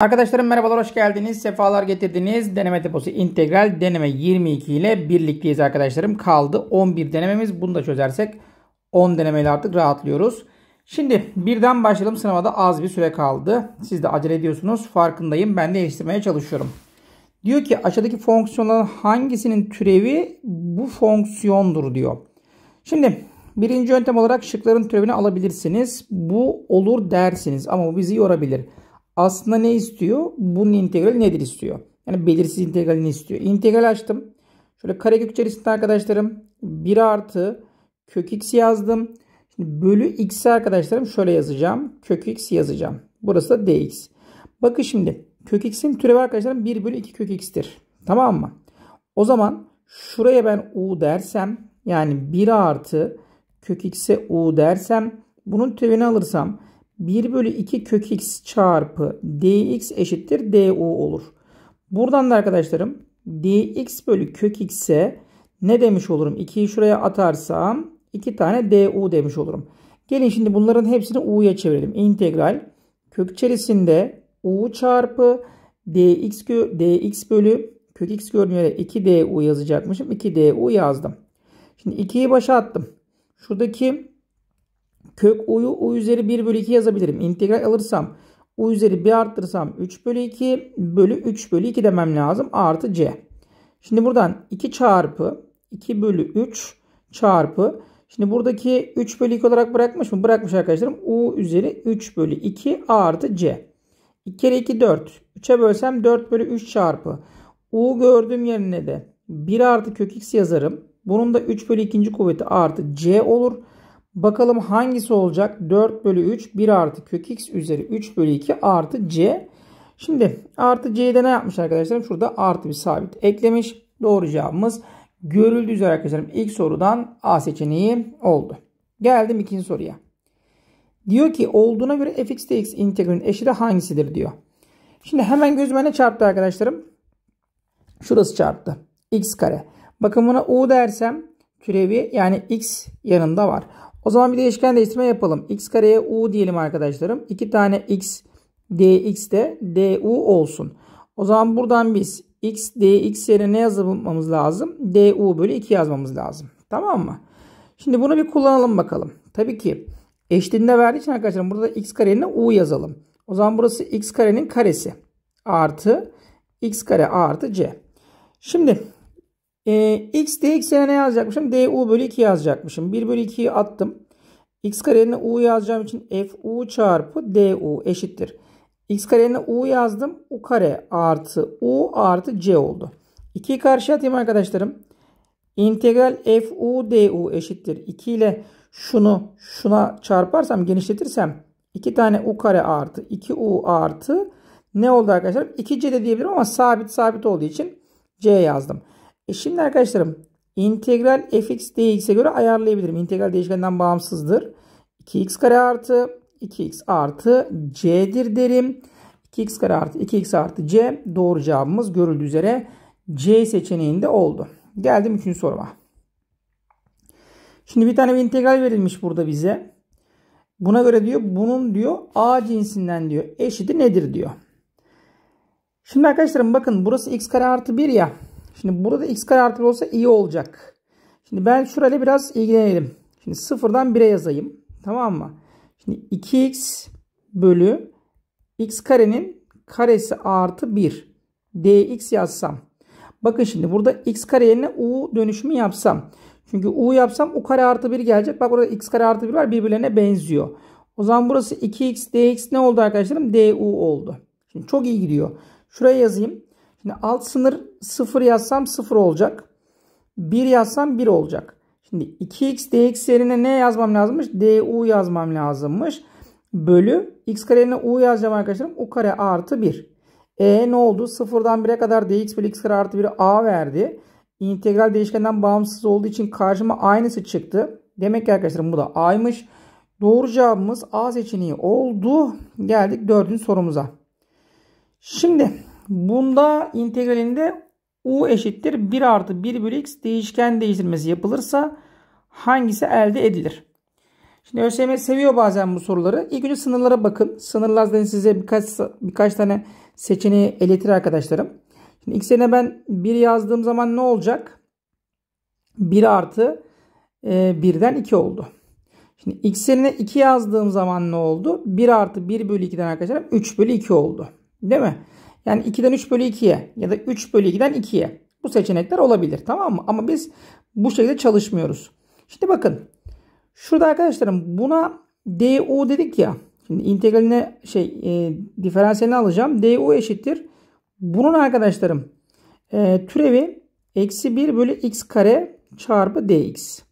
Arkadaşlarım merhabalar hoş geldiniz. Sefalar getirdiniz. Deneme deposu integral deneme 22 ile birlikteyiz arkadaşlarım. Kaldı 11 denememiz. Bunu da çözersek 10 denemeyle artık rahatlıyoruz. Şimdi birden başlayalım. sınava da az bir süre kaldı. Siz de acele ediyorsunuz. Farkındayım. Ben de yetiştirmeye çalışıyorum. Diyor ki aşağıdaki fonksiyonların hangisinin türevi bu fonksiyondur diyor. Şimdi birinci yöntem olarak şıkların türevini alabilirsiniz. Bu olur dersiniz ama bu bizi yorabilir. Aslında ne istiyor? Bunun integrali nedir istiyor? Yani belirsiz integralini istiyor. İntegral açtım. Şöyle karekök içerisinde arkadaşlarım 1 artı kök x yazdım. Şimdi bölü x'i arkadaşlarım şöyle yazacağım. Kök x yazacağım. Burası da dx. Bakın şimdi kök x'in türevi arkadaşlarım 1 bölü 2 kök x'tir. Tamam mı? O zaman şuraya ben u dersem yani 1 artı kök x'e u dersem bunun türevini alırsam 1 bölü 2 kök x çarpı dx eşittir du olur. Buradan da arkadaşlarım dx bölü kök x'e ne demiş olurum? 2'yi şuraya atarsam 2 tane du demiş olurum. Gelin şimdi bunların hepsini u'ya çevirelim. İntegral kök içerisinde u çarpı dx, dx bölü kök x görünüyor. 2 du yazacakmışım. 2 du yazdım. Şimdi 2'yi başa attım. Şuradaki Kök u'yu u üzeri 1 bölü 2 yazabilirim. İntegral alırsam u üzeri 1 arttırsam 3 bölü 2 bölü 3 bölü 2 demem lazım. Artı c. Şimdi buradan 2 çarpı 2 bölü 3 çarpı. Şimdi buradaki 3 bölü 2 olarak bırakmış mı? Bırakmış arkadaşlarım. u üzeri 3 bölü 2 artı c. 2 kere 2 4. 3'e bölsem 4 bölü 3 çarpı. u gördüğüm yerine de 1 artı kök x yazarım. Bunun da 3 bölü 2. kuvveti artı c olur. Bakalım hangisi olacak? 4 bölü 3 1 artı kök x üzeri 3 bölü 2 artı c. Şimdi artı c'de ne yapmış arkadaşlarım? Şurada artı bir sabit eklemiş. Doğru cevabımız görüldüğü üzere arkadaşlarım ilk sorudan A seçeneği oldu. Geldim ikinci soruya. Diyor ki olduğuna göre fx dx integralin eşiti hangisidir diyor. Şimdi hemen gözüme ne çarptı arkadaşlarım? Şurası çarptı. x kare. Bakın buna u dersem türevi yani x yanında var. O zaman bir değişken değiştirme yapalım. X kareye U diyelim arkadaşlarım. 2 tane X dx de du olsun. O zaman buradan biz x dx yerine ne yazmamız lazım? du bölü 2 yazmamız lazım. Tamam mı? Şimdi bunu bir kullanalım bakalım. Tabii ki eşliğinde verdiği için arkadaşlar burada x karenin u yazalım. O zaman burası x karenin karesi artı x kare artı c. Şimdi e, x dx'e ne yazacakmışım? du bölü 2 yazacakmışım. 1 bölü 2'yi attım. x karenin u yazacağım için fu çarpı du eşittir. x karenin u yazdım. u kare artı u artı c oldu. 2'yi karşıya atayım arkadaşlarım. İntegral fu du eşittir. 2 ile şunu şuna çarparsam genişletirsem 2 tane u kare artı 2 u artı ne oldu arkadaşlar? 2c de diyebilirim ama sabit sabit olduğu için c yazdım. E şimdi arkadaşlarım integral fx dx'e göre ayarlayabilirim. İntegral değişkenden bağımsızdır. 2x kare artı 2x artı c'dir derim. 2x kare artı 2x artı c doğru cevabımız görüldüğü üzere c seçeneğinde oldu. Geldim 3. soruma. Şimdi bir tane bir integral verilmiş burada bize. Buna göre diyor bunun diyor a cinsinden diyor eşiti nedir diyor. Şimdi arkadaşlarım bakın burası x kare artı 1 ya. Şimdi burada x kare artı 1 olsa iyi olacak. Şimdi ben şurayla biraz ilgilenelim. Şimdi sıfırdan 1'e yazayım. Tamam mı? Şimdi 2x bölü x karenin karesi artı 1 dx yazsam. Bakın şimdi burada x kare yerine u dönüşümü yapsam. Çünkü u yapsam u kare artı 1 gelecek. Bak burada x kare artı 1 var birbirlerine benziyor. O zaman burası 2x dx ne oldu arkadaşlarım? du oldu. Şimdi çok iyi gidiyor. Şuraya yazayım. Şimdi alt sınır 0 yazsam 0 olacak. 1 yazsam 1 olacak. Şimdi 2x dx yerine ne yazmam lazımmış? du yazmam lazımmış. Bölü x karenin u yazacağım arkadaşlarım. u kare artı 1. E ne oldu? 0'dan 1'e kadar dx bölü x kare artı 1'i a verdi. İntegral değişkenden bağımsız olduğu için karşıma aynısı çıktı. Demek ki arkadaşlarım bu da a'ymış. Doğru cevabımız A seçeneği oldu. Geldik dördüncü sorumuza. Şimdi Bunda integralinde u eşittir 1 artı 1 bölü x değişken değiştirmesi yapılırsa hangisi elde edilir? Şimdi ÖSYM seviyor bazen bu soruları. İlk önce sınırlara bakın. Sınırlardan size birkaç birkaç tane seçeneği eletir arkadaşlarım. Şimdi x yerine ben 1 yazdığım zaman ne olacak? 1 artı e, 1'den 2 oldu. Şimdi x yerine 2 yazdığım zaman ne oldu? 1 artı 1 bölü 2'den arkadaşlar 3 bölü 2 oldu. Değil mi? Yani 2'den 3 bölü 2'ye ya da 3 bölü 2'den 2'ye bu seçenekler olabilir tamam mı? Ama biz bu şekilde çalışmıyoruz. Şimdi bakın şurada arkadaşlarım buna du dedik ya. Şimdi integraline şey e, diferansiyelini alacağım. du eşittir. Bunun arkadaşlarım e, türevi eksi 1 bölü x kare çarpı dx.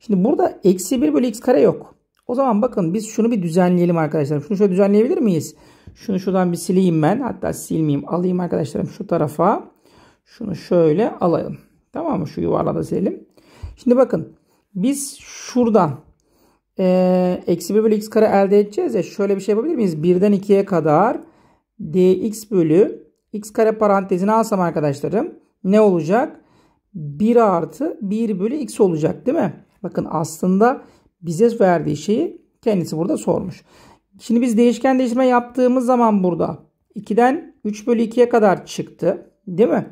Şimdi burada eksi 1 bölü x kare yok. O zaman bakın biz şunu bir düzenleyelim arkadaşlar. Şunu şöyle düzenleyebilir miyiz? Şunu şuradan bir sileyim ben. Hatta silmeyeyim. Alayım arkadaşlarım şu tarafa. Şunu şöyle alalım. Tamam mı? Şu yuvarlada silelim. Şimdi bakın. Biz şuradan e, eksi 1 bölü x kare elde edeceğiz ya. Şöyle bir şey yapabilir miyiz? 1'den 2'ye kadar dx bölü x kare parantezine alsam arkadaşlarım ne olacak? 1 artı 1 bölü x olacak değil mi? Bakın aslında bize verdiği şeyi kendisi burada sormuş. Şimdi biz değişken değiştirme yaptığımız zaman burada 2'den 3 bölü 2'ye kadar çıktı. Değil mi?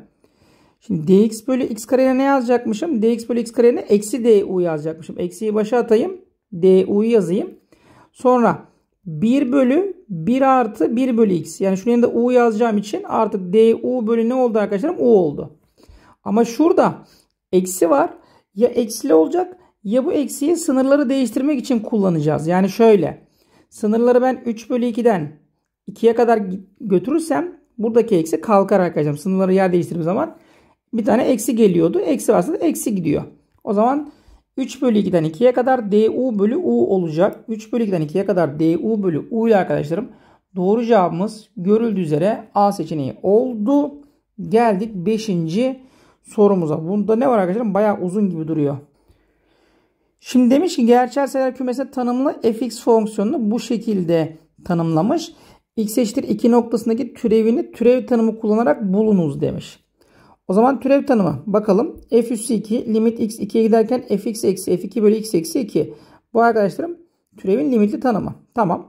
Şimdi dx bölü x kareye ne yazacakmışım? dx bölü x kareye eksi du yazacakmışım. Eksiyi başa atayım. du'yu yazayım. Sonra 1 bölü 1 artı 1 bölü x. Yani şunun yanında u yazacağım için artık du bölü ne oldu arkadaşlarım? u oldu. Ama şurada eksi var. Ya eksili olacak ya bu eksiyi sınırları değiştirmek için kullanacağız. Yani şöyle. Sınırları ben 3 bölü 2'den 2'ye kadar götürürsem buradaki eksi kalkar arkadaşlar. Sınırları yer değiştirdiğim zaman bir tane eksi geliyordu. Eksi varsa da eksi gidiyor. O zaman 3 bölü 2'den 2'ye kadar du bölü u olacak. 3 bölü 2'den 2'ye kadar du bölü u ile arkadaşlarım doğru cevabımız görüldüğü üzere A seçeneği oldu. Geldik 5. sorumuza. Bunda ne var arkadaşlarım? Bayağı uzun gibi duruyor. Şimdi demiş ki gerçel sayılar kümesi tanımlı fx fonksiyonunu bu şekilde tanımlamış. x eşittir 2 noktasındaki türevini türev tanımı kullanarak bulunuz demiş. O zaman türev tanımı bakalım. f üssü 2 limit x 2'ye giderken fx eksi f2 bölü x eksi 2. Bu arkadaşlarım türevin limitli tanımı. Tamam.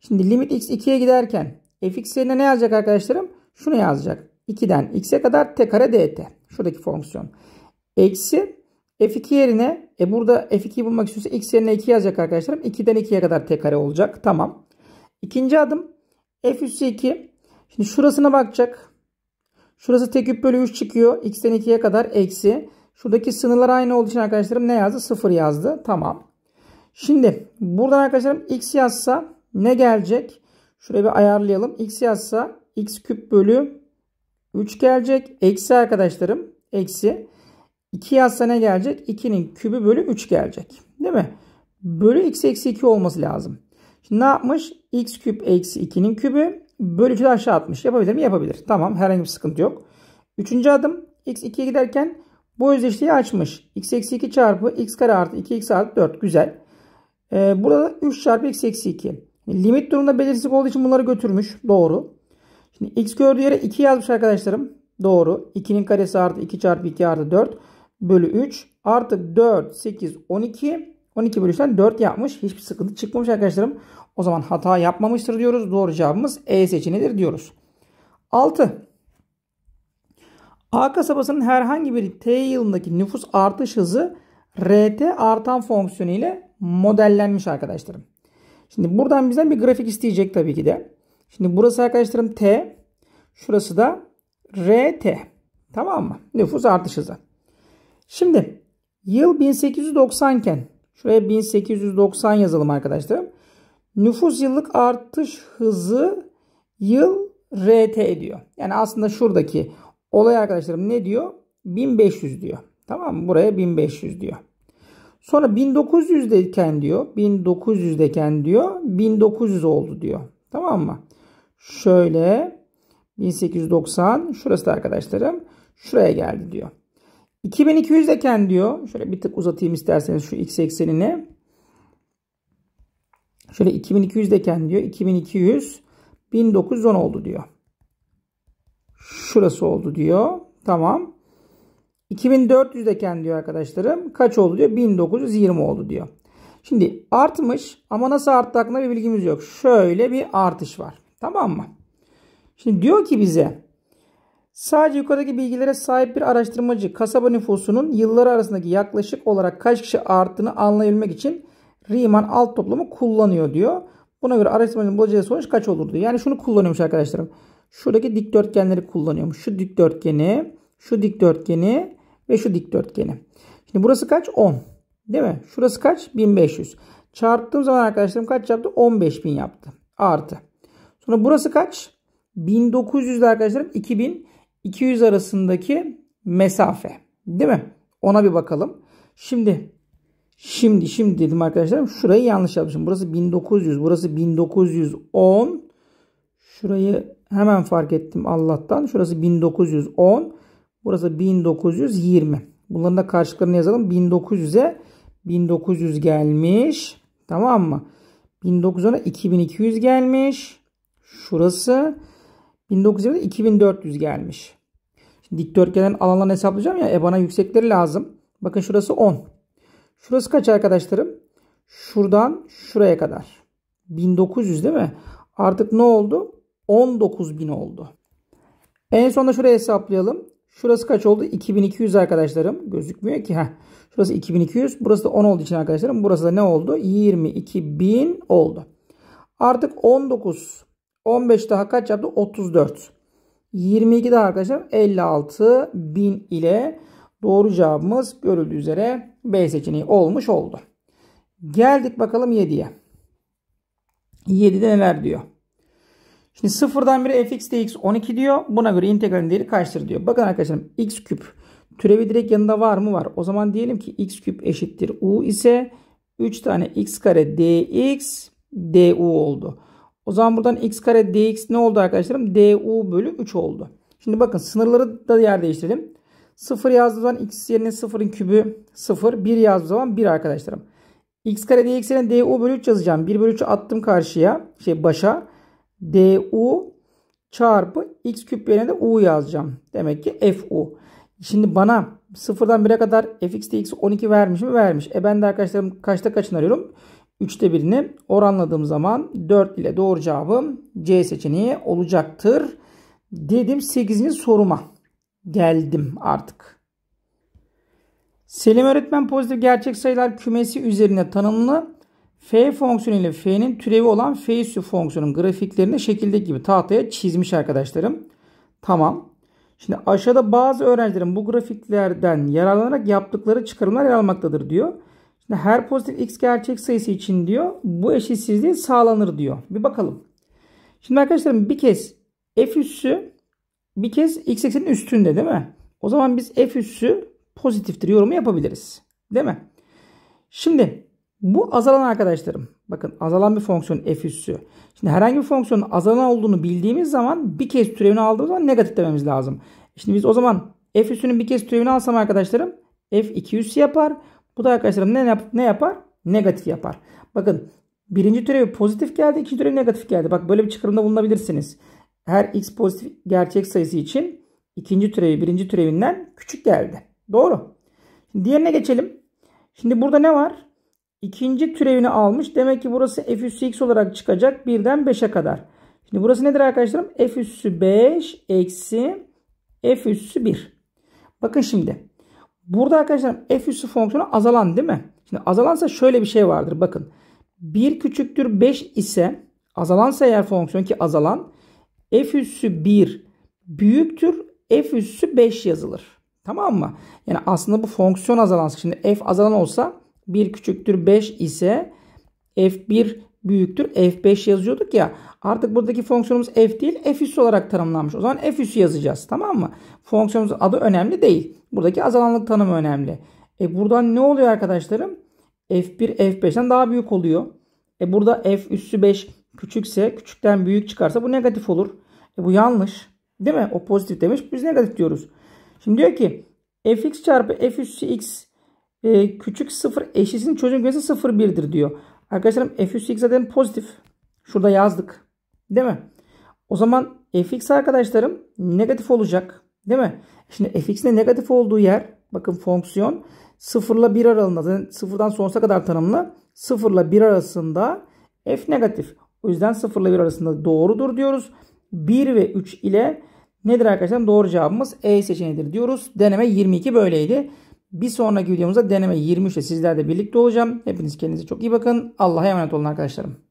Şimdi limit x 2'ye giderken fx yerine ne yazacak arkadaşlarım? Şunu yazacak. 2'den x'e kadar t kare dt. Şuradaki fonksiyon. Eksi f2 yerine e burada F2'yi bulmak istiyorsa X yerine 2 yazacak arkadaşlarım. 2'den 2'ye kadar T kare olacak. Tamam. İkinci adım F üssü 2. Şimdi şurasına bakacak. Şurası T küp bölü 3 çıkıyor. X'den 2'ye kadar eksi. Şuradaki sınırlar aynı olduğu için arkadaşlarım ne yazdı? 0 yazdı. Tamam. Şimdi buradan arkadaşlarım X yazsa ne gelecek? Şuraya bir ayarlayalım. X yazsa X küp bölü 3 gelecek. Eksi arkadaşlarım. Eksi. 2 yazsa ne gelecek? 2'nin kübü bölü 3 gelecek. Değil mi? Bölü x eksi 2 olması lazım. Şimdi ne yapmış? x küp eksi 2'nin kübü bölü 2'de aşağı atmış. Yapabilir mi? Yapabilir. Tamam herhangi bir sıkıntı yok. Üçüncü adım x 2'ye giderken bu özdeşliği açmış. x eksi 2 çarpı x kare artı 2x artı 4. Güzel. Ee, burada 3 çarpı x eksi 2. Limit durumunda belirsizlik olduğu için bunları götürmüş. Doğru. Şimdi x gördüğü yere 2 yazmış arkadaşlarım. Doğru. 2'nin karesi artı 2 çarpı 2 artı 4 bölü 3 artı 4 8 12 12 bölü 3'ten 4 yapmış. Hiçbir sıkıntı çıkmamış arkadaşlarım. O zaman hata yapmamıştır diyoruz. Doğru cevabımız E seçeneğidir diyoruz. 6. A kasabasının herhangi bir T yılındaki nüfus artış hızı RT artan fonksiyonu ile modellenmiş arkadaşlarım. Şimdi buradan bizden bir grafik isteyecek tabii ki de. Şimdi burası arkadaşlarım T. Şurası da RT. Tamam mı? Nüfus artış hızı. Şimdi yıl 1890 iken şuraya 1890 yazalım arkadaşlarım. Nüfus yıllık artış hızı yıl RT ediyor. Yani aslında şuradaki olay arkadaşlarım ne diyor? 1500 diyor. Tamam mı? Buraya 1500 diyor. Sonra 1900'deyken diyor. 1900'deyken diyor. 1900 oldu diyor. Tamam mı? Şöyle 1890 şurası da arkadaşlarım şuraya geldi diyor. 2200 iken diyor. Şöyle bir tık uzatayım isterseniz şu x eksenini. Şöyle 2200 iken diyor. 2200 1910 oldu diyor. Şurası oldu diyor. Tamam. 2400 iken diyor arkadaşlarım. Kaç oldu diyor? 1920 oldu diyor. Şimdi artmış ama nasıl arttı hakkında bir bilgimiz yok. Şöyle bir artış var. Tamam mı? Şimdi diyor ki bize Sadece yukarıdaki bilgilere sahip bir araştırmacı kasaba nüfusunun yılları arasındaki yaklaşık olarak kaç kişi arttığını anlayabilmek için Riemann alt toplamı kullanıyor diyor. Buna göre araştırmacının bulacağı sonuç kaç olurdu? Yani şunu kullanıyormuş arkadaşlarım. Şuradaki dikdörtgenleri kullanıyormuş. Şu dikdörtgeni, şu dikdörtgeni ve şu dikdörtgeni. Şimdi burası kaç? 10. Değil mi? Şurası kaç? 1500. Çarptığım zaman arkadaşlarım kaç yaptı? 15000 yaptı. Artı. Sonra burası kaç? 1900 arkadaşlarım 2000. 200 arasındaki mesafe. Değil mi? Ona bir bakalım. Şimdi şimdi şimdi dedim arkadaşlar. Şurayı yanlış yapmışım. Burası 1900. Burası 1910. Şurayı hemen fark ettim Allah'tan. Şurası 1910. Burası 1920. Bunların da karşılıklarını yazalım. 1900'e 1900 gelmiş. Tamam mı? 1910'a 2200 gelmiş. Şurası 1900'e 2400 gelmiş. Şimdi dikdörtgenen alanlarını hesaplayacağım ya. E bana yüksekleri lazım. Bakın şurası 10. Şurası kaç arkadaşlarım? Şuradan şuraya kadar. 1900 değil mi? Artık ne oldu? 19.000 oldu. En sonunda şurayı hesaplayalım. Şurası kaç oldu? 2200 arkadaşlarım. Gözükmüyor ki. Heh. Şurası 2200. Burası da 10 olduğu için arkadaşlarım. Burası da ne oldu? 22.000 oldu. Artık 19. 15 daha kaç yaptı? 34. 22 de arkadaşlar 56 bin ile doğru cevabımız görüldüğü üzere B seçeneği olmuş oldu. Geldik bakalım 7'ye. 7'de neler diyor? Şimdi sıfırdan biri fx dx 12 diyor. Buna göre integralin değeri kaçtır diyor. Bakın arkadaşlar, x küp türevi direkt yanında var mı? Var. O zaman diyelim ki x küp eşittir u ise 3 tane x kare dx du oldu. O zaman buradan x kare dx ne oldu arkadaşlarım? du bölü 3 oldu. Şimdi bakın sınırları da yer değiştirelim. 0 yazdığı zaman x yerine 0'ın kübü 0. 1 yazdığı zaman 1 arkadaşlarım. x kare dx yerine du bölü 3 yazacağım. 1 bölü 3'ü attım karşıya. Şey başa. du çarpı x küp yerine de u yazacağım. Demek ki fu. Şimdi bana 0'dan 1'e kadar fx dx 12 vermiş mi? Vermiş. E ben de arkadaşlarım kaçta kaçını arıyorum? 3'te 1'ini oranladığım zaman 4 ile doğru cevabım C seçeneği olacaktır. Dedim 8. soruma geldim artık. Selim öğretmen pozitif gerçek sayılar kümesi üzerine tanımlı f fonksiyonu ile f'nin türevi olan f üssü fonksiyonun grafiklerini şekilde gibi tahtaya çizmiş arkadaşlarım. Tamam. Şimdi aşağıda bazı öğrencilerin bu grafiklerden yararlanarak yaptıkları çıkarımlar yer almaktadır diyor. Şimdi her pozitif x gerçek sayısı için diyor bu eşitsizliği sağlanır diyor. Bir bakalım. Şimdi arkadaşlarım bir kez f üssü bir kez x eksenin üstünde değil mi? O zaman biz f üssü pozitiftir yorumu yapabiliriz. Değil mi? Şimdi bu azalan arkadaşlarım. Bakın azalan bir fonksiyon f üssü. Şimdi herhangi bir fonksiyonun azalan olduğunu bildiğimiz zaman bir kez türevini aldığımız zaman negatif dememiz lazım. Şimdi biz o zaman f üssünün bir kez türevini alsam arkadaşlarım f 2 üssü yapar. Bu da arkadaşlar ne, yap ne yapar? Negatif yapar. Bakın birinci türevi pozitif geldi. ikinci türevi negatif geldi. Bak böyle bir çıkarımda bulunabilirsiniz. Her x pozitif gerçek sayısı için ikinci türevi birinci türevinden küçük geldi. Doğru. Şimdi diğerine geçelim. Şimdi burada ne var? İkinci türevini almış. Demek ki burası f üssü x olarak çıkacak. Birden 5'e kadar. Şimdi burası nedir arkadaşlarım? f üssü 5 eksi f üssü 1. Bakın şimdi. Burada arkadaşlar f üssü fonksiyonu azalan değil mi? Şimdi azalansa şöyle bir şey vardır. Bakın 1 küçüktür 5 ise azalansa eğer fonksiyon ki azalan f üssü 1 büyüktür f üssü 5 yazılır. Tamam mı? Yani aslında bu fonksiyon azalansa şimdi f azalan olsa 1 küçüktür 5 ise f1 büyüktür f5 yazıyorduk ya. Artık buradaki fonksiyonumuz f değil f üssü olarak tanımlanmış. O zaman f üssü yazacağız tamam mı? Fonksiyonumuzun adı önemli değil. Buradaki azalanlık tanımı önemli. E buradan ne oluyor arkadaşlarım? f1 f5'ten daha büyük oluyor. E burada f üssü 5 küçükse küçükten büyük çıkarsa bu negatif olur. E bu yanlış. Değil mi? O pozitif demiş. Biz negatif diyoruz. Şimdi diyor ki fx çarpı f üssü x e, küçük 0 eşitsin çözüm kümesi 0 1'dir diyor. Arkadaşlarım f3x zaten pozitif. Şurada yazdık. Değil mi? O zaman fx arkadaşlarım negatif olacak. Değil mi? Şimdi fx'in negatif olduğu yer bakın fonksiyon 0 ile 1 aralığında zaten sıfırdan sonsuza kadar tanımlı. 0 ile 1 arasında f negatif. O yüzden 0 ile 1 arasında doğrudur diyoruz. 1 ve 3 ile nedir arkadaşlar? Doğru cevabımız E seçeneğidir diyoruz. Deneme 22 böyleydi. Bir sonraki videomuzda deneme 23'te sizlerle birlikte olacağım. Hepiniz kendinize çok iyi bakın. Allah'a emanet olun arkadaşlarım.